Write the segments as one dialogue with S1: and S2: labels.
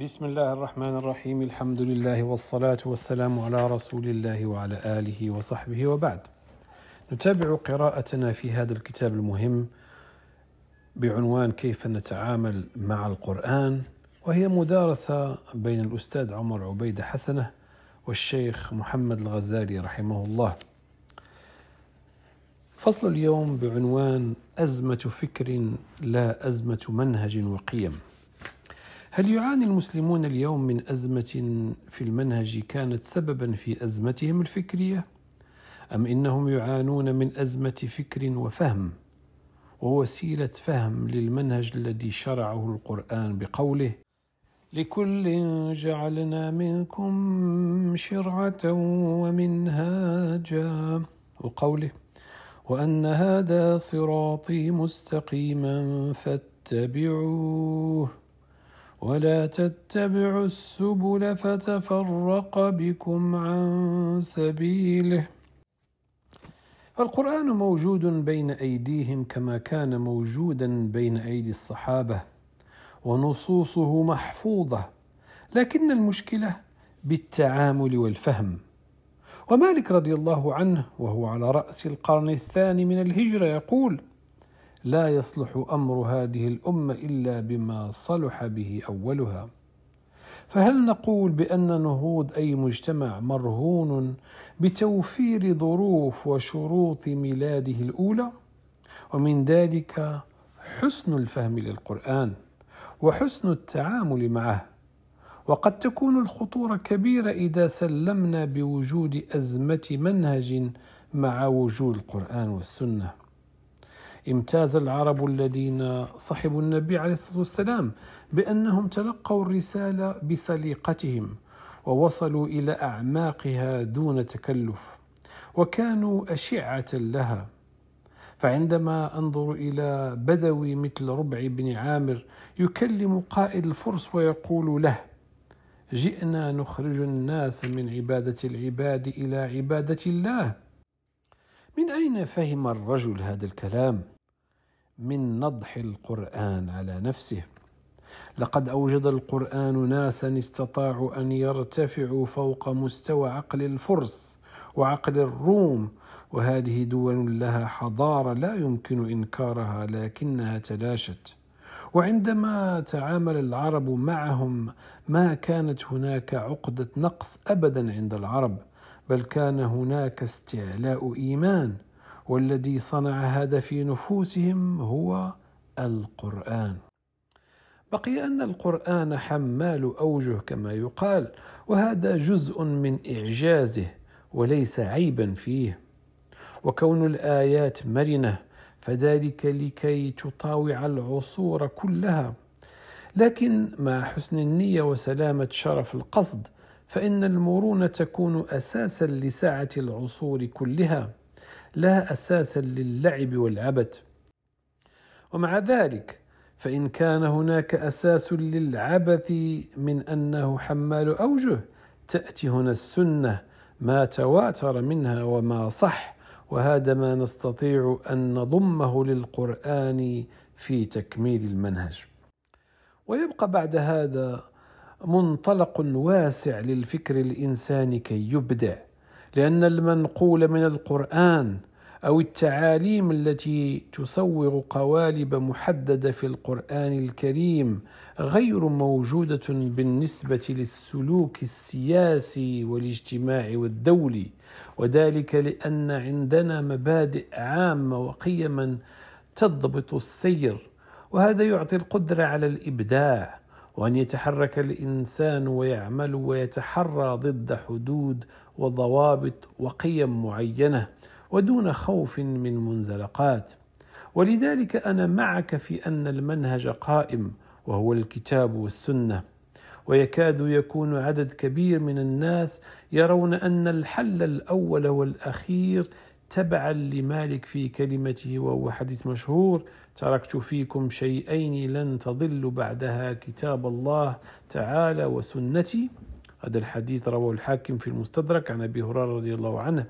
S1: بسم الله الرحمن الرحيم الحمد لله والصلاة والسلام على رسول الله وعلى آله وصحبه وبعد نتابع قراءتنا في هذا الكتاب المهم بعنوان كيف نتعامل مع القرآن وهي مدارسة بين الأستاذ عمر عبيدة حسنة والشيخ محمد الغزالي رحمه الله فصل اليوم بعنوان أزمة فكر لا أزمة منهج وقيم هل يعاني المسلمون اليوم من أزمة في المنهج كانت سببا في أزمتهم الفكرية؟ أم إنهم يعانون من أزمة فكر وفهم ووسيلة فهم للمنهج الذي شرعه القرآن بقوله لكل جعلنا منكم شرعة ومنهاجا وقوله وأن هذا صراطي مستقيما فاتبعوه ولا تتبعوا السبل فتفرق بكم عن سبيله فالقرآن موجود بين أيديهم كما كان موجودا بين أيدي الصحابة ونصوصه محفوظة لكن المشكلة بالتعامل والفهم ومالك رضي الله عنه وهو على رأس القرن الثاني من الهجرة يقول لا يصلح امر هذه الامه الا بما صلح به اولها فهل نقول بان نهوض اي مجتمع مرهون بتوفير ظروف وشروط ميلاده الاولى ومن ذلك حسن الفهم للقران وحسن التعامل معه وقد تكون الخطوره كبيره اذا سلمنا بوجود ازمه منهج مع وجود القران والسنه امتاز العرب الذين صحبوا النبي عليه الصلاه والسلام بانهم تلقوا الرساله بسليقتهم ووصلوا الى اعماقها دون تكلف وكانوا اشعه لها فعندما انظر الى بدوي مثل ربع بن عامر يكلم قائد الفرس ويقول له جئنا نخرج الناس من عباده العباد الى عباده الله من اين فهم الرجل هذا الكلام من نضح القران على نفسه لقد اوجد القران ناسا استطاعوا ان يرتفعوا فوق مستوى عقل الفرس وعقل الروم وهذه دول لها حضاره لا يمكن انكارها لكنها تلاشت وعندما تعامل العرب معهم ما كانت هناك عقده نقص ابدا عند العرب بل كان هناك استعلاء ايمان والذي صنع هذا في نفوسهم هو القران بقي ان القران حمال اوجه كما يقال وهذا جزء من اعجازه وليس عيبا فيه وكون الايات مرنه فذلك لكي تطاوع العصور كلها لكن مع حسن النيه وسلامه شرف القصد فإن المرونة تكون أساسا لساعة العصور كلها لا أساسا للعب والعبث ومع ذلك فإن كان هناك أساس للعبث من أنه حمال أوجه تأتي هنا السنة ما تواتر منها وما صح وهذا ما نستطيع أن نضمه للقرآن في تكميل المنهج ويبقى بعد هذا منطلق واسع للفكر الانساني كي يبدع لان المنقول من القران او التعاليم التي تصور قوالب محدده في القران الكريم غير موجوده بالنسبه للسلوك السياسي والاجتماعي والدولي وذلك لان عندنا مبادئ عامه وقيما تضبط السير وهذا يعطي القدره على الابداع وأن يتحرك الإنسان ويعمل ويتحرى ضد حدود وضوابط وقيم معينة ودون خوف من منزلقات ولذلك أنا معك في أن المنهج قائم وهو الكتاب والسنه ويكاد يكون عدد كبير من الناس يرون ان الحل الاول والاخير تبعا لمالك في كلمته وهو حديث مشهور تركت فيكم شيئين لن تضلوا بعدها كتاب الله تعالى وسنتي هذا الحديث رواه الحاكم في المستدرك عن ابي هريره رضي الله عنه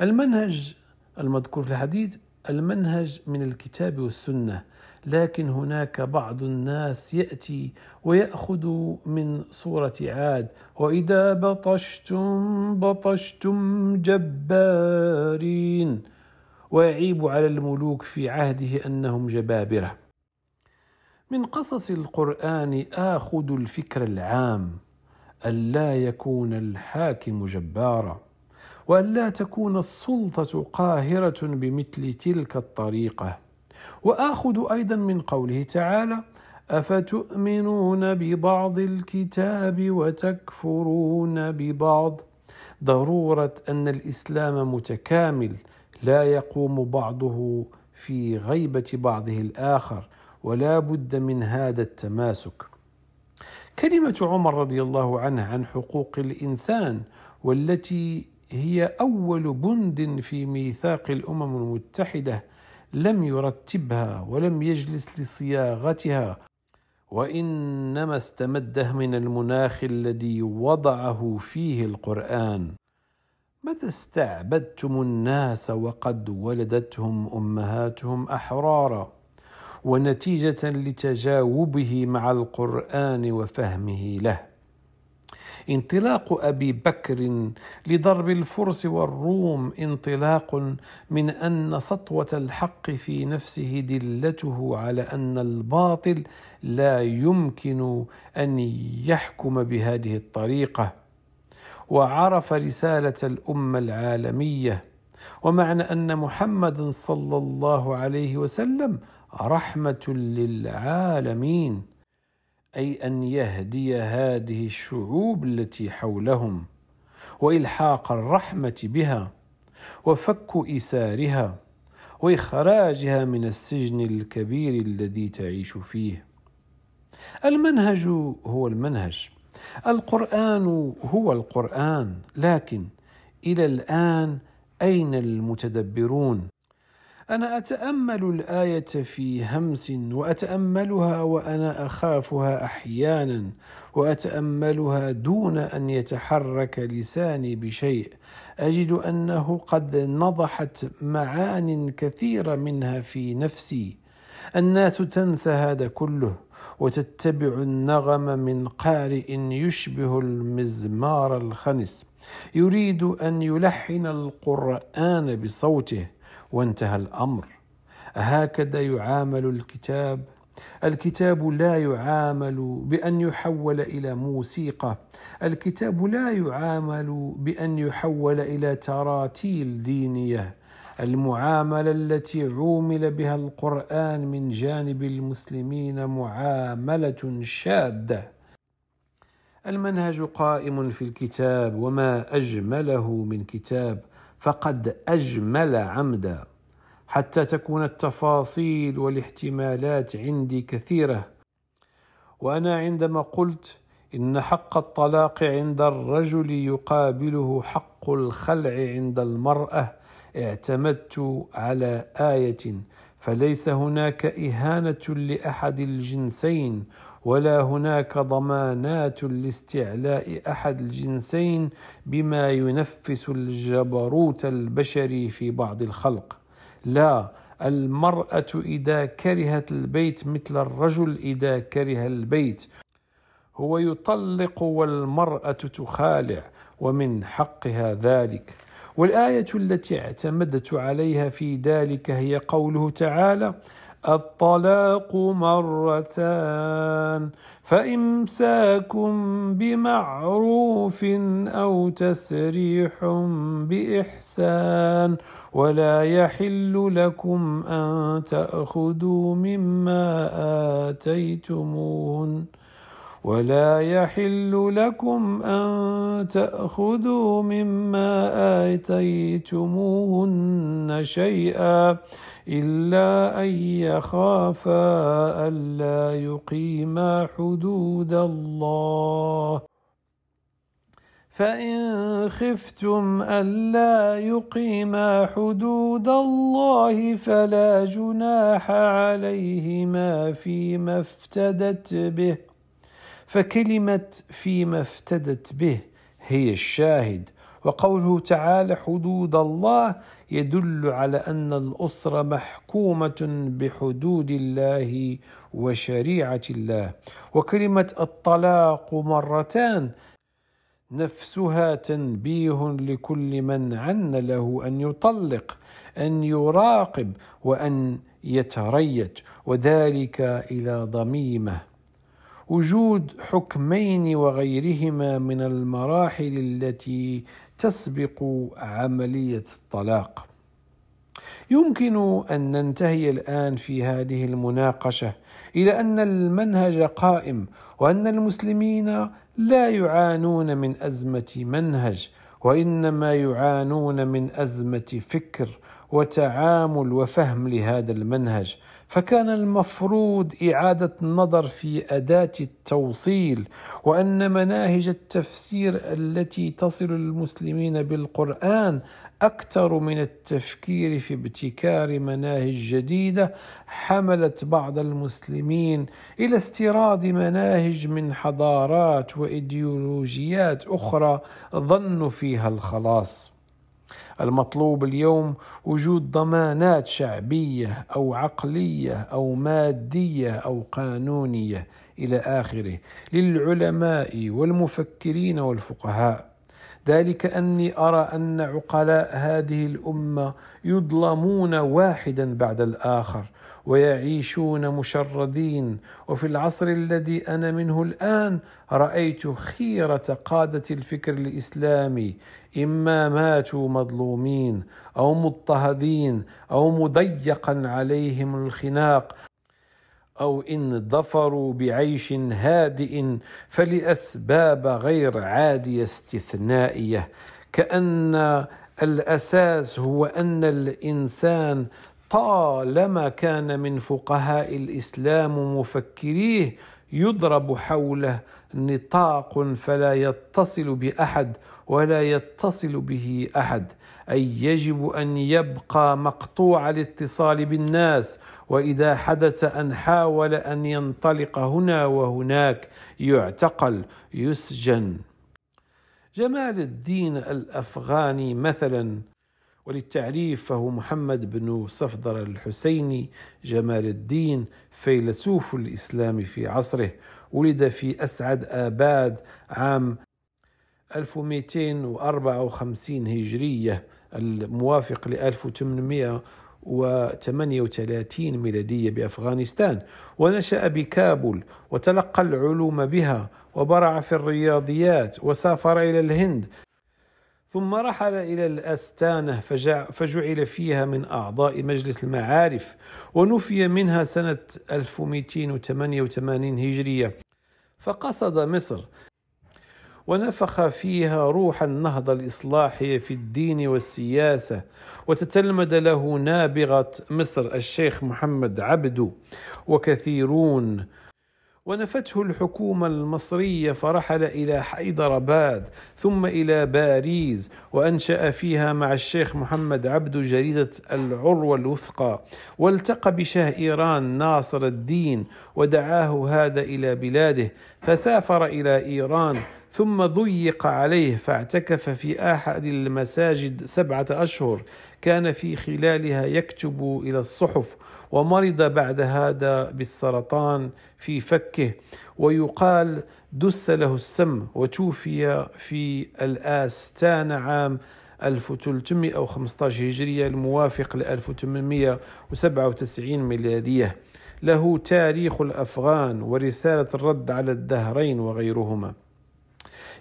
S1: المنهج المذكور في الحديث المنهج من الكتاب والسنه لكن هناك بعض الناس ياتي وياخذ من صوره عاد واذا بطشتم بطشتم جبارين ويعيب على الملوك في عهده انهم جبابره من قصص القران اخذ الفكر العام الا يكون الحاكم جبارا والا تكون السلطه قاهره بمثل تلك الطريقه واخذ ايضا من قوله تعالى افتؤمنون ببعض الكتاب وتكفرون ببعض ضروره ان الاسلام متكامل لا يقوم بعضه في غيبه بعضه الاخر ولا بد من هذا التماسك كلمه عمر رضي الله عنه عن حقوق الانسان والتي هي اول بند في ميثاق الامم المتحده لم يرتبها ولم يجلس لصياغتها وانما استمده من المناخ الذي وضعه فيه القران متى استعبدتم الناس وقد ولدتهم امهاتهم احرارا ونتيجه لتجاوبه مع القران وفهمه له انطلاق ابي بكر لضرب الفرس والروم انطلاق من ان سطوه الحق في نفسه دلته على ان الباطل لا يمكن ان يحكم بهذه الطريقه وعرف رساله الامه العالميه ومعنى ان محمدا صلى الله عليه وسلم رحمه للعالمين اي ان يهدي هذه الشعوب التي حولهم والحاق الرحمه بها وفك اسارها واخراجها من السجن الكبير الذي تعيش فيه المنهج هو المنهج القران هو القران لكن الى الان اين المتدبرون انا اتامل الايه في همس واتاملها وانا اخافها احيانا واتاملها دون ان يتحرك لساني بشيء اجد انه قد نضحت معان كثيره منها في نفسي الناس تنسى هذا كله وتتبع النغم من قارئ يشبه المزمار الخنس يريد ان يلحن القران بصوته وانتهى الامر هكذا يعامل الكتاب الكتاب لا يعامل بان يحول الى موسيقى الكتاب لا يعامل بان يحول الى تراتيل دينيه المعامله التي عومل بها القران من جانب المسلمين معامله شاده المنهج قائم في الكتاب وما اجمله من كتاب فقد اجمل عمدا حتى تكون التفاصيل والاحتمالات عندي كثيره وانا عندما قلت ان حق الطلاق عند الرجل يقابله حق الخلع عند المراه اعتمدت على ايه فليس هناك اهانه لاحد الجنسين ولا هناك ضمانات لاستعلاء احد الجنسين بما ينفس الجبروت البشري في بعض الخلق لا المراه اذا كرهت البيت مثل الرجل اذا كره البيت هو يطلق والمراه تخالع ومن حقها ذلك والايه التي اعتمدت عليها في ذلك هي قوله تعالى الطلاق مرتان فامساكم بمعروف او تسريح باحسان ولا يحل لكم ان تاخذوا مما اتيتمون ولا يحل لكم أن تأخذوا مما آتيتموهن شيئا إلا أن يخافا ألا يقيما حدود الله فإن خفتم ألا يقيما حدود الله فلا جناح عليهما فيما افتدت به فكلمة فيما افتدت به هي الشاهد وقوله تعالى حدود الله يدل على ان الاسره محكومه بحدود الله وشريعه الله وكلمه الطلاق مرتان نفسها تنبيه لكل من عن له ان يطلق ان يراقب وان يتريث وذلك الى ضميمه وجود حكمين وغيرهما من المراحل التي تسبق عمليه الطلاق يمكن ان ننتهي الان في هذه المناقشه الى ان المنهج قائم وان المسلمين لا يعانون من ازمه منهج وانما يعانون من ازمه فكر وتعامل وفهم لهذا المنهج فكان المفروض إعادة النظر في أداة التوصيل وأن مناهج التفسير التي تصل المسلمين بالقرآن أكثر من التفكير في ابتكار مناهج جديدة حملت بعض المسلمين إلى استيراد مناهج من حضارات وإيديولوجيات أخرى ظنوا فيها الخلاص المطلوب اليوم وجود ضمانات شعبيه او عقليه او ماديه او قانونيه الى اخره للعلماء والمفكرين والفقهاء ذلك اني ارى ان عقلاء هذه الامه يظلمون واحدا بعد الاخر ويعيشون مشردين وفي العصر الذي انا منه الان رايت خيره قاده الفكر الاسلامي اما ماتوا مظلومين او مضطهدين او مضيقا عليهم الخناق او ان ظفروا بعيش هادئ فلاسباب غير عاديه استثنائيه كان الاساس هو ان الانسان طالما كان من فقهاء الاسلام مفكريه يضرب حوله نطاق فلا يتصل باحد ولا يتصل به احد اي يجب ان يبقى مقطوع الاتصال بالناس واذا حدث ان حاول ان ينطلق هنا وهناك يعتقل يسجن جمال الدين الافغاني مثلا وللتعريف فهو محمد بن صفدر الحسيني جمال الدين فيلسوف الإسلام في عصره ولد في أسعد آباد عام 1254 هجرية الموافق ل 1838 ميلادية بأفغانستان ونشأ بكابل وتلقى العلوم بها وبرع في الرياضيات وسافر إلى الهند ثم رحل إلى الأستانة فجعل فيها من أعضاء مجلس المعارف ونفي منها سنة 1288 هجرية فقصد مصر ونفخ فيها روح النهضة الإصلاحية في الدين والسياسة وتتلمذ له نابغة مصر الشيخ محمد عبدو وكثيرون ونفته الحكومة المصرية فرحل إلى حيدرباد ثم إلى باريس وأنشأ فيها مع الشيخ محمد عبد جريدة العروة الوثقى والتقى بشاه إيران ناصر الدين ودعاه هذا إلى بلاده فسافر إلى إيران ثم ضيق عليه فاعتكف في احد المساجد سبعه اشهر كان في خلالها يكتب الى الصحف ومرض بعد هذا بالسرطان في فكه ويقال دس له السم وتوفي في الاستان عام 1315 هجرية الموافق ل 1897 ميلادية له تاريخ الأفغان ورسالة الرد على الدهرين وغيرهما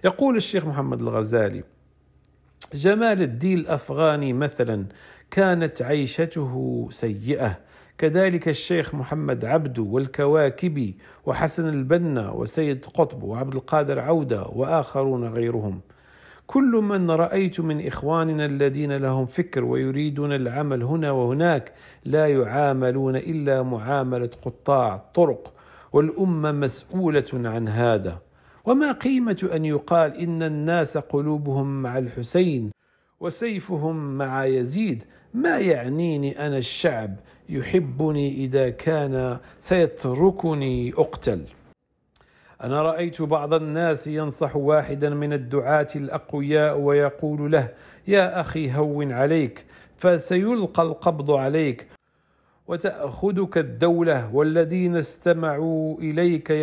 S1: يقول الشيخ محمد الغزالي جمال الدين الافغاني مثلا كانت عيشته سيئه كذلك الشيخ محمد عبدو والكواكبي وحسن البنا وسيد قطب وعبد القادر عوده واخرون غيرهم كل من رايت من اخواننا الذين لهم فكر ويريدون العمل هنا وهناك لا يعاملون الا معامله قطاع الطرق والامه مسؤوله عن هذا وما قيمة أن يقال إن الناس قلوبهم مع الحسين وسيفهم مع يزيد ما يعنيني أنا الشعب يحبني إذا كان سيتركني أقتل أنا رأيت بعض الناس ينصح واحدا من الدعاة الأقوياء ويقول له يا أخي هون عليك فسيلقى القبض عليك وتأخذك الدولة والذين استمعوا إليك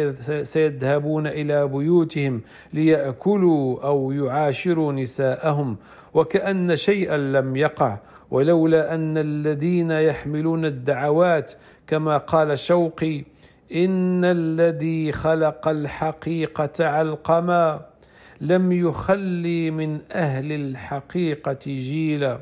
S1: سيذهبون إلى بيوتهم ليأكلوا أو يعاشروا نساءهم وكأن شيئا لم يقع ولولا أن الذين يحملون الدعوات كما قال شوقي إن الذي خلق الحقيقة علقما لم يخلي من أهل الحقيقة جيلا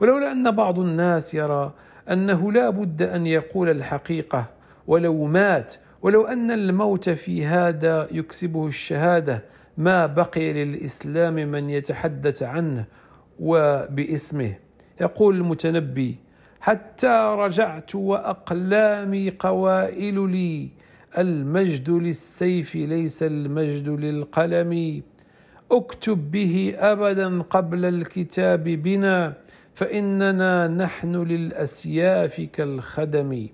S1: ولولا أن بعض الناس يرى انه لا بد ان يقول الحقيقه ولو مات ولو ان الموت في هذا يكسبه الشهاده ما بقي للاسلام من يتحدث عنه وباسمه يقول المتنبي حتى رجعت واقلامي قوائل لي المجد للسيف ليس المجد للقلم اكتب به ابدا قبل الكتاب بنا فاننا نحن للاسياف كالخدم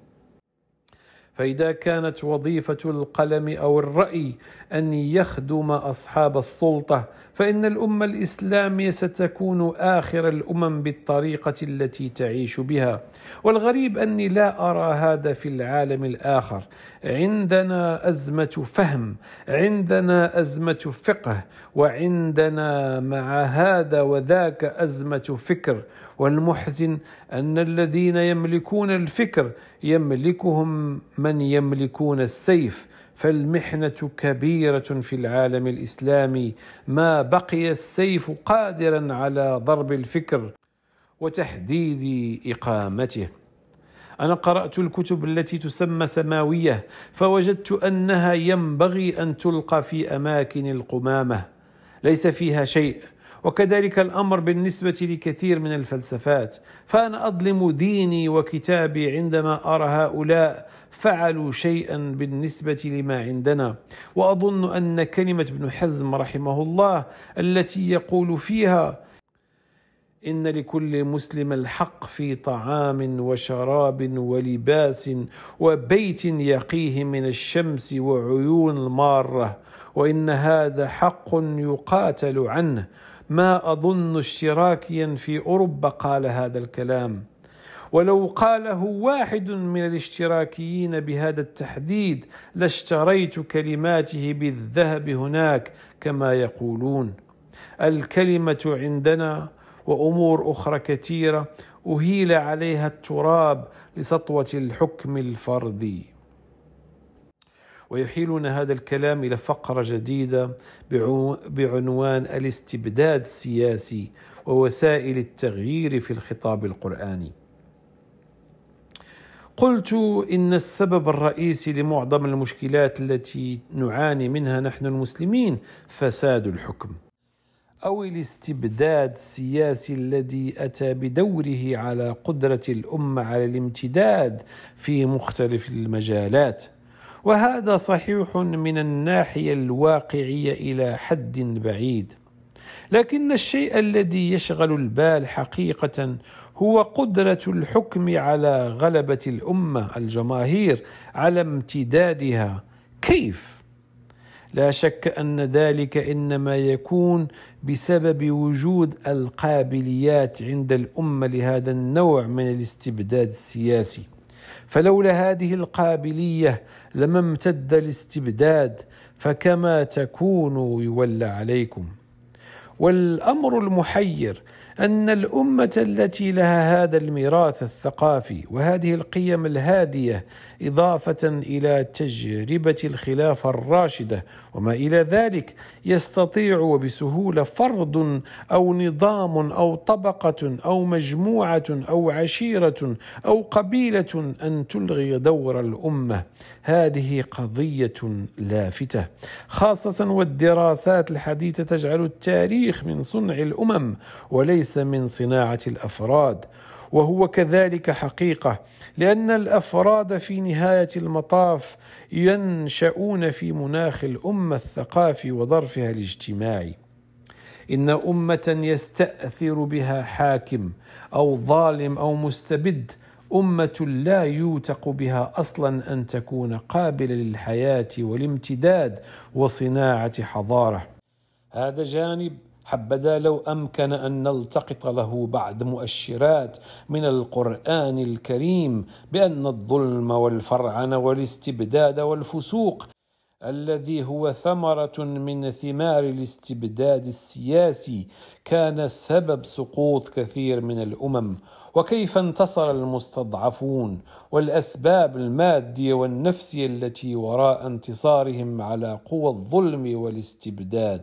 S1: فاذا كانت وظيفه القلم او الراي ان يخدم اصحاب السلطه فان الامه الاسلاميه ستكون اخر الامم بالطريقه التي تعيش بها والغريب اني لا ارى هذا في العالم الاخر عندنا ازمه فهم عندنا ازمه فقه وعندنا مع هذا وذاك ازمه فكر والمحزن أن الذين يملكون الفكر يملكهم من يملكون السيف فالمحنة كبيرة في العالم الإسلامي ما بقي السيف قادرا على ضرب الفكر وتحديد إقامته أنا قرأت الكتب التي تسمى سماوية فوجدت أنها ينبغي أن تلقى في أماكن القمامة ليس فيها شيء وكذلك الامر بالنسبه لكثير من الفلسفات فانا اظلم ديني وكتابي عندما ارى هؤلاء فعلوا شيئا بالنسبه لما عندنا واظن ان كلمه ابن حزم رحمه الله التي يقول فيها ان لكل مسلم الحق في طعام وشراب ولباس وبيت يقيه من الشمس وعيون الماره وان هذا حق يقاتل عنه ما اظن اشتراكيا في اوروبا قال هذا الكلام ولو قاله واحد من الاشتراكيين بهذا التحديد لاشتريت كلماته بالذهب هناك كما يقولون الكلمه عندنا وامور اخرى كثيره اهيل عليها التراب لسطوه الحكم الفردي ويحيلنا هذا الكلام الى فقره جديده بعنوان الاستبداد السياسي ووسائل التغيير في الخطاب القراني. قلت ان السبب الرئيسي لمعظم المشكلات التي نعاني منها نحن المسلمين فساد الحكم. او الاستبداد السياسي الذي اتى بدوره على قدره الامه على الامتداد في مختلف المجالات وهذا صحيح من الناحيه الواقعيه الى حد بعيد لكن الشيء الذي يشغل البال حقيقه هو قدره الحكم على غلبه الامه الجماهير على امتدادها كيف لا شك ان ذلك انما يكون بسبب وجود القابليات عند الامه لهذا النوع من الاستبداد السياسي فلولا هذه القابليه لما امتد الاستبداد فكما تكونوا يولى عليكم والامر المحير ان الامه التي لها هذا الميراث الثقافي وهذه القيم الهاديه اضافه الى تجربه الخلافه الراشده وما الى ذلك يستطيع وبسهوله فرد او نظام او طبقه او مجموعه او عشيره او قبيله ان تلغي دور الامه هذه قضيه لافته خاصه والدراسات الحديثه تجعل التاريخ من صنع الامم وليس ليس من صناعه الافراد وهو كذلك حقيقه لان الافراد في نهايه المطاف ينشؤون في مناخ الامه الثقافي وظرفها الاجتماعي ان امه يستاثر بها حاكم او ظالم او مستبد امه لا يوتق بها اصلا ان تكون قابله للحياه والامتداد وصناعه حضاره هذا جانب حبذا لو امكن ان نلتقط له بعض مؤشرات من القران الكريم بان الظلم والفرعن والاستبداد والفسوق الذي هو ثمره من ثمار الاستبداد السياسي كان سبب سقوط كثير من الامم وكيف انتصر المستضعفون والاسباب الماديه والنفسيه التي وراء انتصارهم على قوى الظلم والاستبداد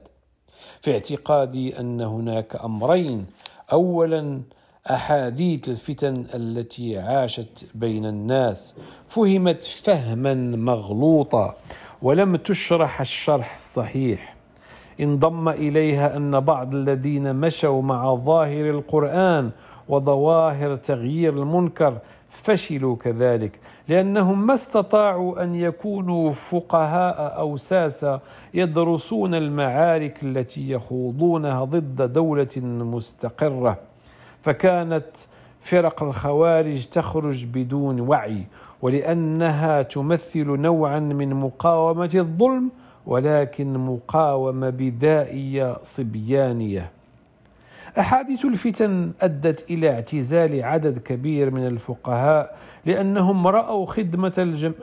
S1: في اعتقادي ان هناك امرين اولا احاديث الفتن التي عاشت بين الناس فهمت فهما مغلوطا ولم تشرح الشرح الصحيح انضم اليها ان بعض الذين مشوا مع ظاهر القران وظواهر تغيير المنكر فشلوا كذلك لانهم ما استطاعوا ان يكونوا فقهاء او ساسه يدرسون المعارك التي يخوضونها ضد دوله مستقره فكانت فرق الخوارج تخرج بدون وعي ولانها تمثل نوعا من مقاومه الظلم ولكن مقاومه بدائيه صبيانيه أحاديث الفتن أدت إلى اعتزال عدد كبير من الفقهاء لأنهم رأوا خدمة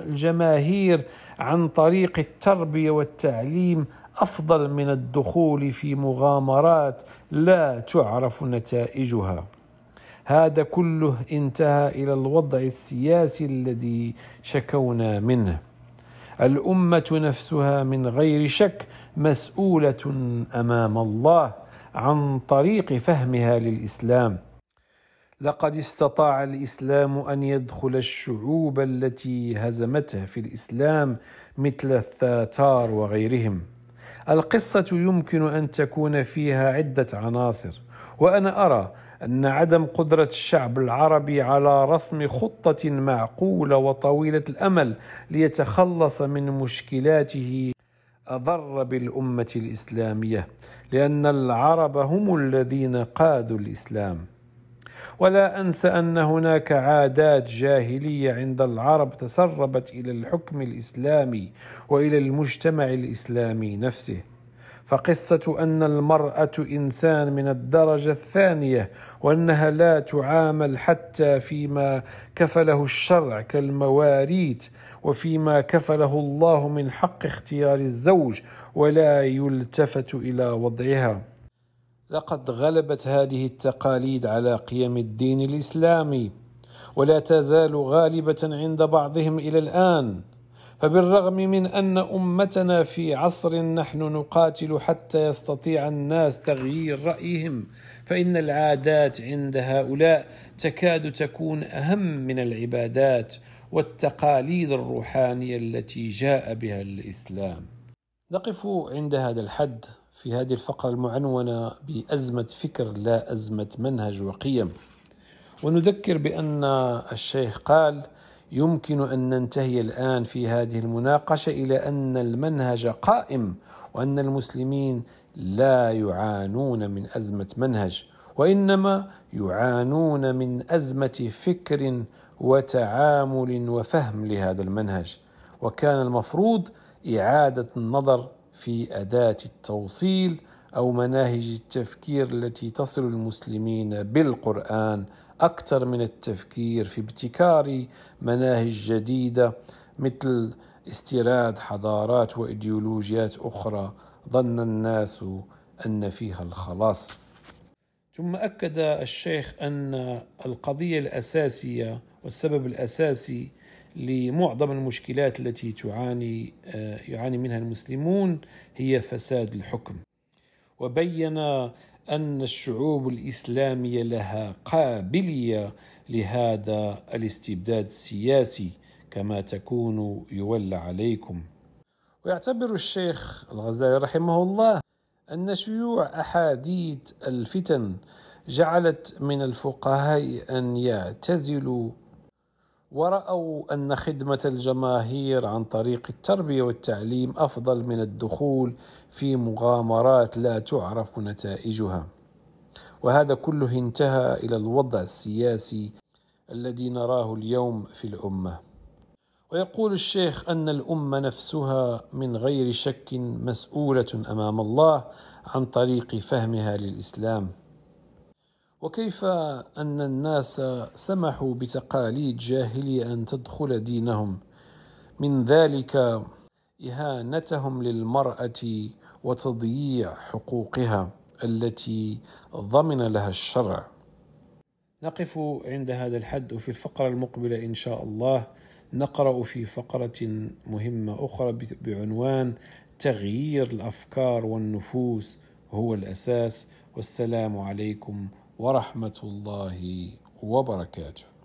S1: الجماهير عن طريق التربية والتعليم أفضل من الدخول في مغامرات لا تعرف نتائجها. هذا كله انتهى إلى الوضع السياسي الذي شكونا منه. الأمة نفسها من غير شك مسؤولة أمام الله عن طريق فهمها للاسلام لقد استطاع الاسلام ان يدخل الشعوب التي هزمته في الاسلام مثل الثاتار وغيرهم القصه يمكن ان تكون فيها عده عناصر وانا ارى ان عدم قدره الشعب العربي على رسم خطه معقوله وطويله الامل ليتخلص من مشكلاته اضر بالامه الاسلاميه لأن العرب هم الذين قادوا الإسلام ولا أنسى أن هناك عادات جاهلية عند العرب تسربت إلى الحكم الإسلامي وإلى المجتمع الإسلامي نفسه فقصة أن المرأة إنسان من الدرجة الثانية وأنها لا تعامل حتى فيما كفله الشرع كالمواريث وفيما كفله الله من حق اختيار الزوج ولا يلتفت الى وضعها لقد غلبت هذه التقاليد على قيم الدين الاسلامي ولا تزال غالبه عند بعضهم الى الان فبالرغم من ان امتنا في عصر نحن نقاتل حتى يستطيع الناس تغيير رايهم فان العادات عند هؤلاء تكاد تكون اهم من العبادات والتقاليد الروحانيه التي جاء بها الاسلام نقف عند هذا الحد في هذه الفقرة المعنونة بأزمة فكر لا أزمة منهج وقيم ونذكر بأن الشيخ قال يمكن أن ننتهي الآن في هذه المناقشة إلى أن المنهج قائم وأن المسلمين لا يعانون من أزمة منهج وإنما يعانون من أزمة فكر وتعامل وفهم لهذا المنهج وكان المفروض إعادة النظر في أداة التوصيل أو مناهج التفكير التي تصل المسلمين بالقرآن أكثر من التفكير في ابتكار مناهج جديدة مثل استيراد حضارات وإيديولوجيات أخرى ظن الناس أن فيها الخلاص ثم أكد الشيخ أن القضية الأساسية والسبب الأساسي لمعظم المشكلات التي تعاني آه، يعاني منها المسلمون هي فساد الحكم وبين ان الشعوب الاسلاميه لها قابليه لهذا الاستبداد السياسي كما تكون يولى عليكم ويعتبر الشيخ الغزالي رحمه الله ان شيوع احاديث الفتن جعلت من الفقهاء ان يعتزلوا ورأوا أن خدمة الجماهير عن طريق التربية والتعليم أفضل من الدخول في مغامرات لا تعرف نتائجها. وهذا كله انتهى إلى الوضع السياسي الذي نراه اليوم في الأمة. ويقول الشيخ أن الأمة نفسها من غير شك مسؤولة أمام الله عن طريق فهمها للإسلام. وكيف أن الناس سمحوا بتقاليد جاهلية أن تدخل دينهم من ذلك إهانتهم للمرأة وتضييع حقوقها التي ضمن لها الشرع نقف عند هذا الحد وفي الفقرة المقبلة إن شاء الله نقرأ في فقرة مهمة أخرى بعنوان تغيير الأفكار والنفوس هو الأساس والسلام عليكم ورحمه الله وبركاته